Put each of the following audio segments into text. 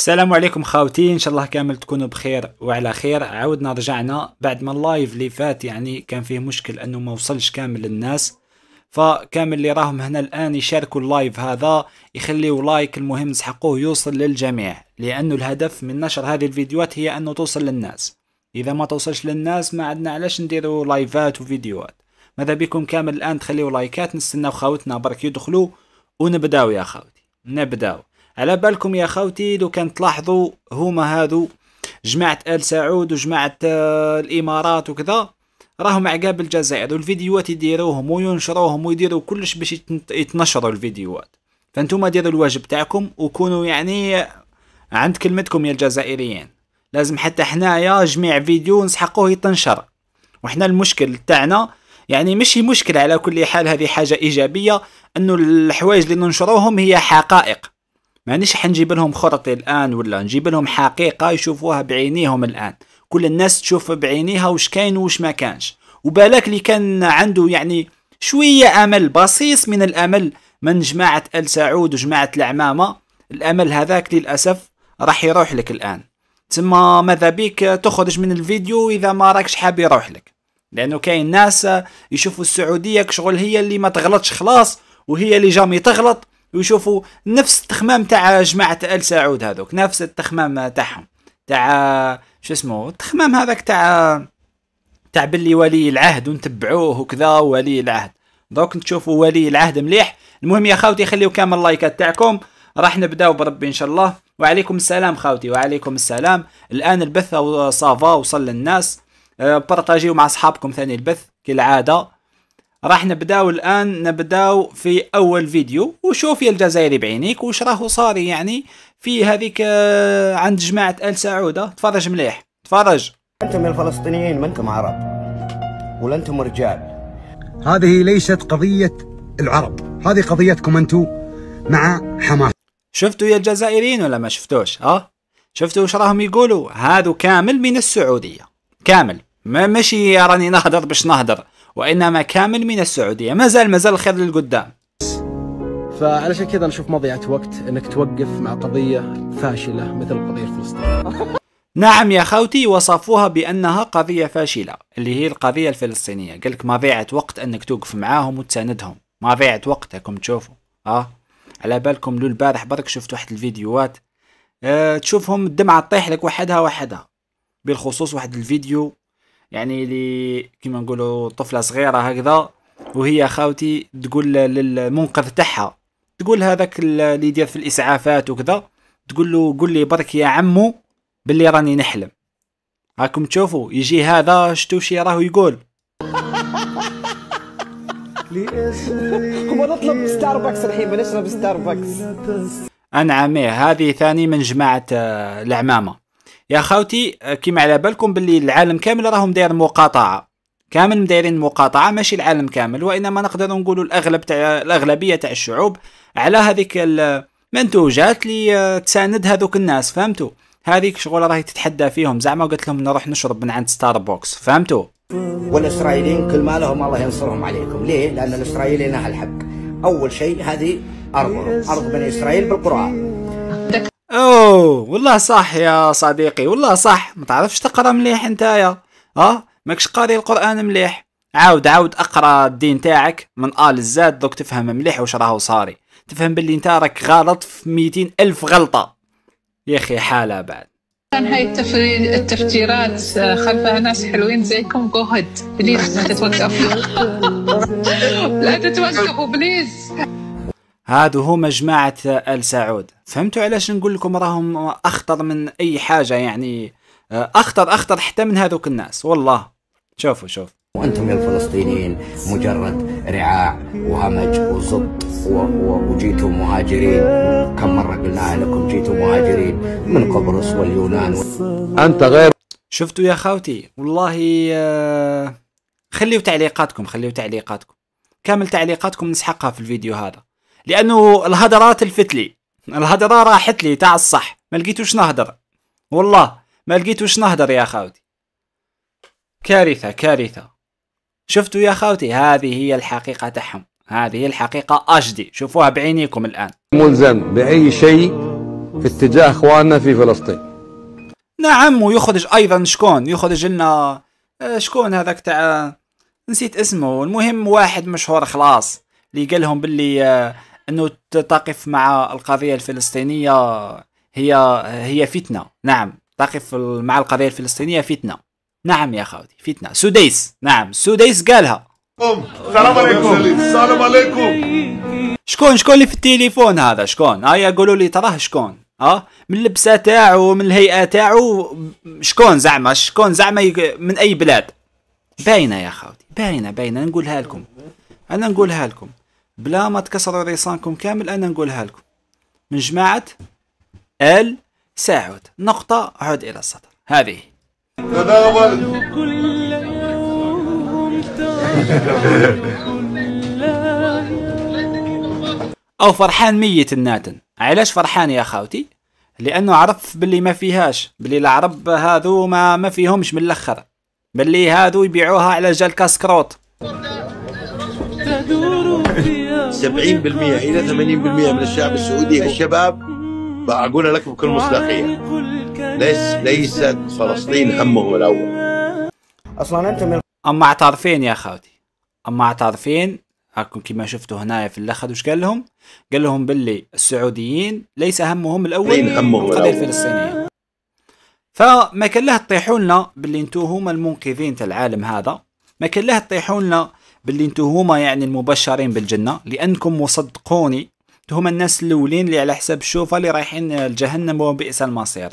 السلام عليكم خاوتي ان شاء الله كامل تكونوا بخير وعلى خير عاودنا رجعنا بعد ما اللايف اللي فات يعني كان فيه مشكل انه ما وصلش كامل للناس فكامل اللي راهم هنا الان يشاركوا اللايف هذا يخليوا لايك المهم نسحقوه يوصل للجميع لانه الهدف من نشر هذه الفيديوهات هي انه توصل للناس اذا ما توصلش للناس ما عندنا علاش نديروا لايفات وفيديوهات ماذا بكم كامل الان تخليوا لايكات نستناو خاوتنا برك يدخلوا ونبداو يا خاوتي نبداو على بالكم يا خوتي لو كان تلاحظوا هما هادو جماعة آل سعود وجماعة آه الإمارات وكذا راهم عقاب الجزائر والفيديوهات يديروهم وينشروهم ويديروا كلش باش يتنشروا الفيديوهات فانتوما ديروا الواجب تاعكم وكونوا يعني عند كلمتكم يا الجزائريين لازم حتى حنايا جميع فيديو نسحقوه يتنشر وحنا المشكل تاعنا يعني مش مشكل على كل حال هذه حاجه ايجابيه انه الحوايج اللي ننشروهم هي حقائق مانيش حنجيب لهم خرطي الان ولا نجيب لهم حقيقه يشوفوها بعينيهم الان كل الناس تشوف بعينيها وش كاين وش ما كانش وبالك اللي كان عنده يعني شويه امل بسيط من الامل من جماعه ال سعود وجماعه العمامه الامل هذاك للاسف راح يروح لك الان تما ماذا بيك تخرج من الفيديو اذا ما راكش حاب يروح لك لانه كاين ناس يشوفوا السعوديه كشغل هي اللي ما تغلطش خلاص وهي اللي جامي تغلط ويشوفوا نفس التخمام تاع جماعه ال سعود هذوك نفس التخمام تاعهم تاع شو اسمه التخمام هذاك تاع تاع باللي ولي العهد ونتبعوه وكذا ولي العهد دوك تشوفوا ولي العهد مليح المهم يا خاوتي خليو كامل اللايكات تاعكم راح نبداو بربي ان شاء الله وعليكم السلام خاوتي وعليكم السلام الان البث صافا وصل للناس آه، بارطاجيو مع اصحابكم ثاني البث كالعاده راح نبداو الان نبداو في اول فيديو وشوف يا الجزائري بعينيك واش راهو صاري يعني في هذيك آه، عند جماعه ال سعوده آه، تفرج مليح تفرج انتم يا الفلسطينيين ما انتم عرب ولا انتم رجال هذه ليست قضيه العرب هذه قضيتكم انتم مع حماس شفتوا يا الجزائريين ولا ما شفتوش اه شفتوا واش راهم يقولوا هادو كامل من السعوديه كامل ما ماشي راني نهضر باش نهضر وإنما كامل من السعودية ما زال ما زال الخير للقدام فعلشان كذا نشوف مضيعه وقت انك توقف مع قضيه فاشله مثل قضيه فلسطين. نعم يا خوتي وصفوها بانها قضيه فاشله اللي هي القضيه الفلسطينيه، قال لك مضيعه وقت انك توقف معاهم وتساندهم، مضيعه وقتكم تشوفوا اه على بالكم لو البارح برك شفت واحد الفيديوهات أه تشوفهم الدمعه تطيح لك وحدها وحدها بالخصوص واحد الفيديو يعني اللي كيما نقولوا طفله صغيره هكذا وهي خاوتي تقول للمنقذ تاعها تقول هذاك اللي يدير في الاسعافات وكذا تقول له قول لي برك يا عمو باللي راني نحلم راكم تشوفوا يجي هذا شتو شي راهو يقول هو نطلب ستاربكس الحين بنشرب ستاربكس انا عمي هذه ثاني من جماعه آه، العمامه يا خاوتي كيما على بالكم باللي العالم كامل راهم داير مقاطعه كامل مدايرين مقاطعه ماشي العالم كامل وانما نقدروا نقولوا الاغلب تاع الاغلبيه تاع الشعوب على هذيك المنتوجات اللي آه، تساند هذوك الناس فهمتوا هذيك شغل راهي تتحدى فيهم زعما قلت لهم نروح نشرب من عند ستاربكس فهمتوا والاسرائيليين كل ما لهم الله ينصرهم عليكم ليه لان الاسرائيليين اهل الحق اول شيء هذه ارضهم ارض بني اسرائيل بالقران اوه والله صح يا صديقي والله صح ما تعرفش تقرا مليح نتايا اه ماكش قاري القران مليح عاود عاود اقرا الدين تاعك من ال لزاد دوك تفهم مليح واش راهو صاري تفهم باللي انت راك غلط في ميتين الف غلطه يا اخي حاله بعد كان هاي التفريد التفجيرات آه، خلفها ناس حلوين زيكم جو هيد بليز لا تتوقفوا لا تتوقفوا بليز هذا هو مجمعة آل سعود فهمتوا علاش نقول لكم راهم أخطر من أي حاجة يعني آه، أخطر أخطر حتى من هذوك الناس والله شوفوا شوف وأنتم يا الفلسطينيين مجرد رعاع وهمج وزبط وجيتوا مهاجرين كم مرة قلنا لكم جيتوا مهاجرين من قبرص واليونان و... أنت غير شفتوا يا خاوتي والله آه، خليوا تعليقاتكم خليوا تعليقاتكم كامل تعليقاتكم نسحقها في الفيديو هذا لانه الهدرات تلفت لي الهدره راحت لي تاع الصح ما لقيتوش نهدر والله ما لقيتوش نهدر يا خاوتي كارثه كارثه شفتوا يا خاوتي هذه هي الحقيقه تاعهم هذه الحقيقه أجدي شوفوها بعينيكم الان ملزم باي شيء في اتجاه اخواننا في فلسطين نعم ويخرج ايضا شكون يخرج لنا آه، شكون هذاك تاع آه، نسيت اسمه المهم واحد مشهور خلاص اللي قال لهم باللي آه، انه تقف مع القضيه الفلسطينيه هي هي فتنه نعم تقف مع القضيه الفلسطينيه فتنه نعم يا خاوتي فتنه سوديس نعم سوديس قالها السلام عليكم السلام عليكم شكون شكون اللي في التليفون هذا شكون آه قولوا لي تراه شكون ها آه، من اللبسه تاعو من الهيئه تاعو شكون زعما شكون زعما من اي بلاد باينه يا خاوتي باينه باينه نقولها لكم انا نقولها لكم بلا ما تكسروا ريسانكم كامل انا نقولها لكم من جماعه ال ساعود نقطه عود الى السطر هذه كل يوم او فرحان ميت الناتن علاش فرحان يا خاوتي لانه عرف باللي ما فيهاش باللي العرب هذو ما ما فيهمش من الاخر باللي هذو يبيعوها على جال كاسكروت 70% إلى 80% من الشعب السعودي الشباب بقول لك بكل مصداقية ليس ليست فلسطين همهم الأول أصلا أنت من أما اعترفين يا خالتي أما اعترفين هاكم كما شفتوا هنا في الاخر وش قال لهم؟ قال لهم باللي السعوديين ليس همهم الاول القضيه الفلسطينيه فما كان له تطيحوا لنا باللي انتو هما المنقذين تاع العالم هذا ما كان له تطيحوا لنا باللي انتو هما يعني المبشرين بالجنة لأنكم انتو هما الناس الأولين اللي على حساب الشوفة اللي رايحين لجهنم وبئس المصير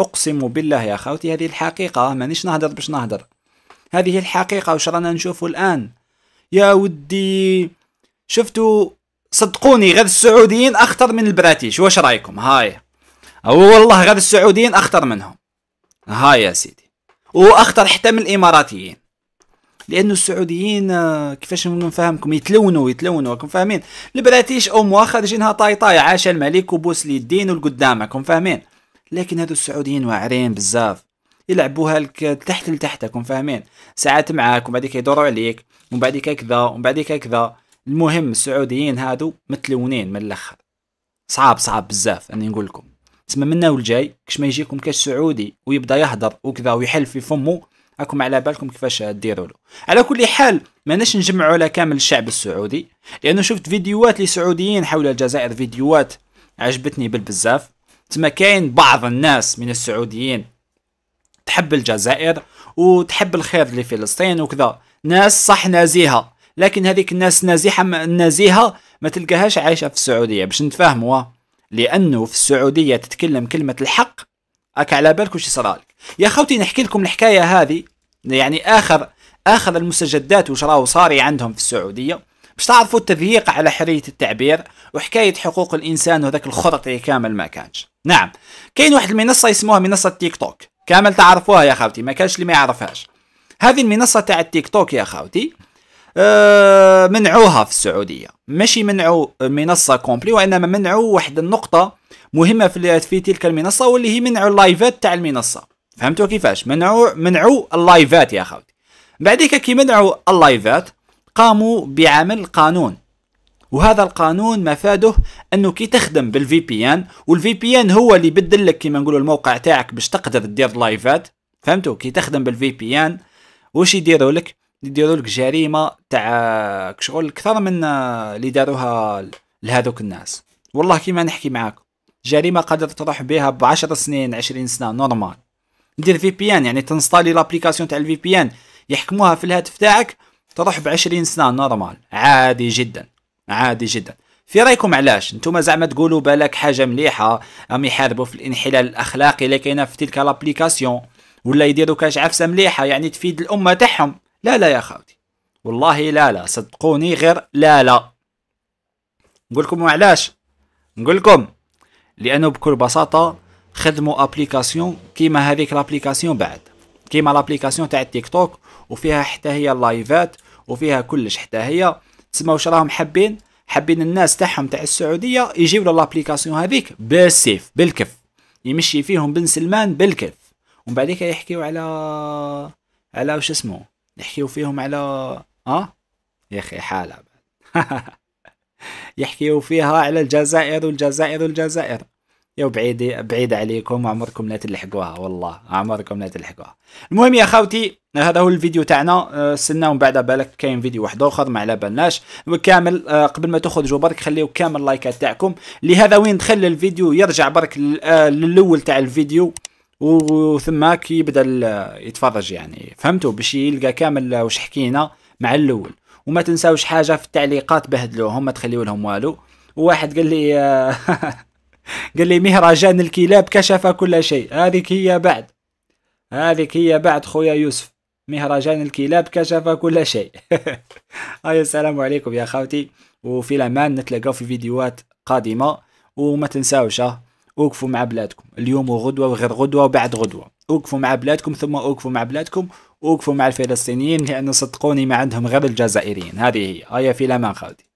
أقسم بالله يا خوتي هذه الحقيقة مانيش نهدر باش نهدر هذه الحقيقة وش رانا نشوفو الآن يا ودي شفتوا صدقوني غير السعوديين أخطر من البراتيش واش رايكم هاي أو والله غير السعوديين أخطر منهم هاي يا سيدي وأخطر حتى من الإماراتيين لانه السعوديين آه، كيفاش نفهمكم يتلونوا يتلونوا راكم فاهمين البراتيش او موا خارجينها طاي طاي عاش الملك وبوس لي الدين والقدام راكم فاهمين لكن هذو السعوديين واعرين بزاف يلعبوها لك تحت لتحت راكم فاهمين ساعات معاك ومن بعديك يدوروا عليك ومن بعديك كذا ومن بعديك كذا المهم السعوديين هادو متلونين من الاخر صعاب صعاب بزاف اني نقول لكم تسمى منا والجاي كش ما يجيكم كاش سعودي ويبدا يهضر وكذا ويحل في فمه راكم على بالكم كيفاش ديروا له على كل حال ماناش نجمعوا على كامل الشعب السعودي لانه شفت فيديوهات لسعوديين حول الجزائر فيديوهات عجبتني بالبزاف تما كاين بعض الناس من السعوديين تحب الجزائر وتحب الخير لفلسطين وكذا ناس صح نازيها لكن هذيك الناس نازحه نازيها ما تلقاهاش عايشه في السعوديه باش نتفاهموا لانه في السعوديه تتكلم كلمه الحق اك على بالك واش يصرالك يا خوتي نحكي لكم الحكاية هذه يعني آخر آخر المستجدات وش راهو صاري عندهم في السعودية باش تعرفوا التضييق على حرية التعبير وحكاية حقوق الإنسان وذاك الخرط كامل ما كانش نعم كاين واحد المنصة يسموها منصة تيك توك كامل تعرفوها يا خوتي ما كانش اللي ما يعرفهاش هذه المنصة تاع التيك توك يا خوتي أه منعوها في السعودية ماشي منعوا منصة كومبلي وإنما منعوا واحد النقطة مهمة في, في تلك المنصة واللي هي منعوا اللايفات تاع المنصة فهمتوا كيفاش منعوا منعوا اللايفات يا خوتي بعديك كي منعوا اللايفات قاموا بعمل قانون وهذا القانون مفاده انه كي تخدم بالفي بي ان والفي بي ان هو اللي يبدل لك كيما نقولوا الموقع تاعك باش تقدر دير لايفات فهمتوا كي تخدم بالفي بي ان واش يديروا لك يديروا لك جريمه تاع شغل اكثر من اللي داروها لهذوك الناس والله كيما نحكي معاكم جريمه قادر تروح بها ب 10 سنين 20 سنه نورمال ندير في بي ان يعني تنستالي لابليكاسيون تاع الفي بي ان يحكموها في الهاتف تاعك تروح ب 20 سنه نورمال عادي جدا عادي جدا في رايكم علاش نتوما زعما تقولوا بالك حاجه مليحه راهم يحاربوا في الانحلال الاخلاقي اللي كاينه في تلك لابليكاسيون ولا يديروا كاش عفسه مليحه يعني تفيد الامه تاعهم لا لا يا خاوتي والله لا لا صدقوني غير لا لا نقولكم لكم علاش نقول لكم لانه بكل بساطه خدموا ابليكاسيون كيما هذيك الابليكاسيون بعد كيما لابليكاسيون تاع التيك توك وفيها حتى هي اللايفات وفيها كلش حتى هي تسمى واش راهم حابين حابين الناس تاعهم تاع السعوديه يجيو لابليكاسيون هذيك بالسيف بالكف يمشي فيهم بن سلمان بالكف ومن بعد يحكيو على على واش اسمه يحكيو فيهم على اه يا اخي حاله يحكيو فيها على الجزائر والجزائر والجزائر يا بعيدة بعيدة عليكم عمركم لا تلحقوها والله عمركم لا تلحقوها المهم يا خاوتي هذا هو الفيديو تاعنا أه، استناو من بعد بالك كاين فيديو واحد اخر ما على بالناش وكامل أه، قبل ما تخرجوا برك خليو كامل اللايكات تاعكم لهذا وين دخل الفيديو يرجع برك أه، للاول تاع الفيديو وثما كي يبدا يتفرج يعني فهمتوا باش يلقى كامل واش حكينا مع الاول وما تنساوش حاجه في التعليقات بهدلوهم ما تخليو لهم والو وواحد قال لي قال لي مهرجان الكلاب كشف كل شيء هذيك هي بعد هذيك هي بعد خويا يوسف مهرجان الكلاب كشف كل شيء هاي آه، السلام عليكم يا خوتي وفي الامان نتلاقاو في فيديوهات قادمه وما تنساوش آه، وقفوا مع بلادكم اليوم وغدوه وغير غدوه وبعد غدوه وقفوا مع بلادكم ثم وقفوا مع بلادكم اوقفوا مع الفلسطينيين لانه صدقوني ما عندهم غير الجزائريين هذه هي هيا آه، في الامان خوتي